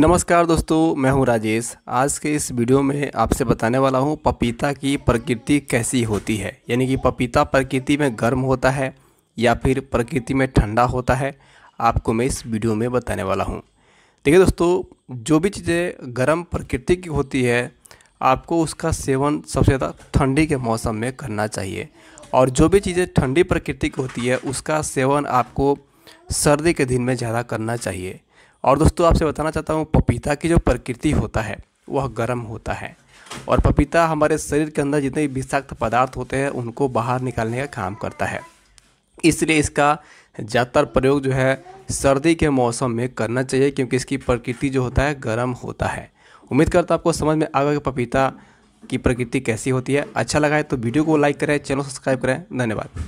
नमस्कार दोस्तों मैं हूं राजेश आज के इस वीडियो में आपसे बताने वाला हूं पपीता की प्रकृति कैसी होती है यानी कि पपीता प्रकृति में गर्म होता है या फिर प्रकृति में ठंडा होता है आपको मैं इस वीडियो में बताने वाला हूं देखिए दोस्तों जो भी चीज़ें गर्म प्रकृति की होती है आपको उसका सेवन सबसे ज़्यादा ठंडी के मौसम में करना चाहिए और जो भी चीज़ें ठंडी प्रकृति की होती है उसका सेवन आपको सर्दी के दिन में ज़्यादा करना चाहिए और दोस्तों आपसे बताना चाहता हूँ पपीता की जो प्रकृति होता है वह गर्म होता है और पपीता हमारे शरीर के अंदर जितने विषाक्त पदार्थ होते हैं उनको बाहर निकालने का काम करता है इसलिए इसका ज़्यादातर प्रयोग जो है सर्दी के मौसम में करना चाहिए क्योंकि इसकी प्रकृति जो होता है गर्म होता है उम्मीद करता आपको समझ में आगा कि पपीता की प्रकृति कैसी होती है अच्छा लगा है तो वीडियो को लाइक करें चैनल सब्सक्राइब करें धन्यवाद